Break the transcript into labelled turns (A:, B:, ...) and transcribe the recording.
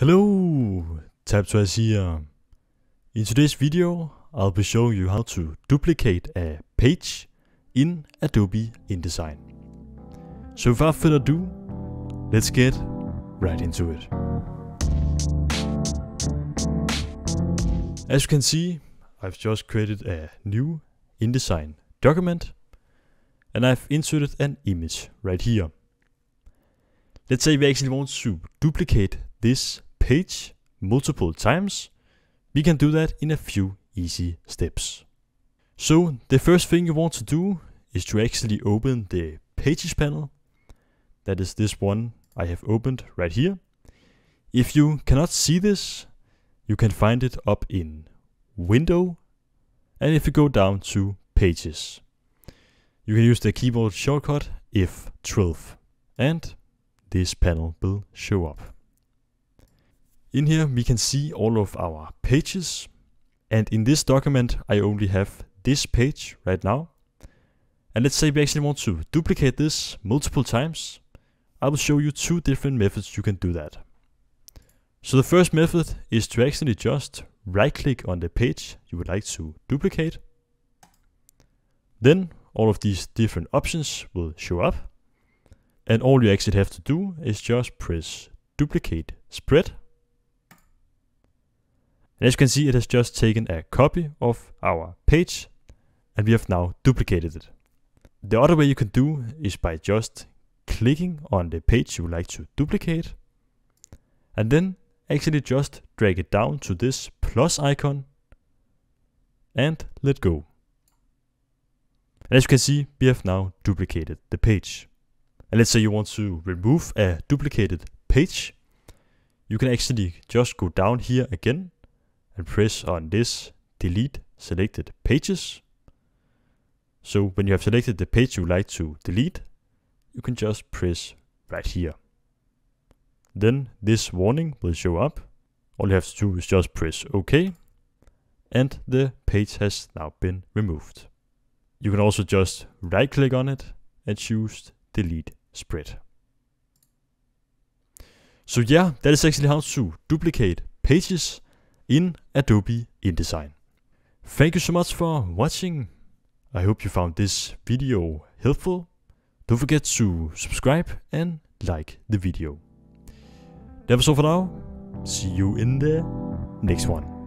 A: Hello, to here. In today's video, I'll be showing you how to duplicate a page in Adobe InDesign. So without further ado, let's get right into it. As you can see, I've just created a new InDesign document and I've inserted an image right here. Let's say we actually want to duplicate this page multiple times, we can do that in a few easy steps. So the first thing you want to do is to actually open the pages panel. That is this one I have opened right here. If you cannot see this, you can find it up in window. And if you go down to pages, you can use the keyboard shortcut F12 and this panel will show up. In here we can see all of our pages and in this document I only have this page right now. And let's say we actually want to duplicate this multiple times. I will show you two different methods you can do that. So the first method is to actually just right click on the page you would like to duplicate. Then all of these different options will show up. And all you actually have to do is just press duplicate spread and as you can see, it has just taken a copy of our page and we have now duplicated it. The other way you can do is by just clicking on the page you would like to duplicate and then actually just drag it down to this plus icon and let go. And as you can see, we have now duplicated the page. And let's say you want to remove a duplicated page. You can actually just go down here again and press on this delete selected pages. So when you have selected the page you like to delete, you can just press right here. Then this warning will show up. All you have to do is just press OK and the page has now been removed. You can also just right click on it and choose delete spread. So yeah, that is actually how to duplicate pages in Adobe InDesign. Thank you so much for watching. I hope you found this video helpful. Don't forget to subscribe and like the video. That was all for now. See you in the next one.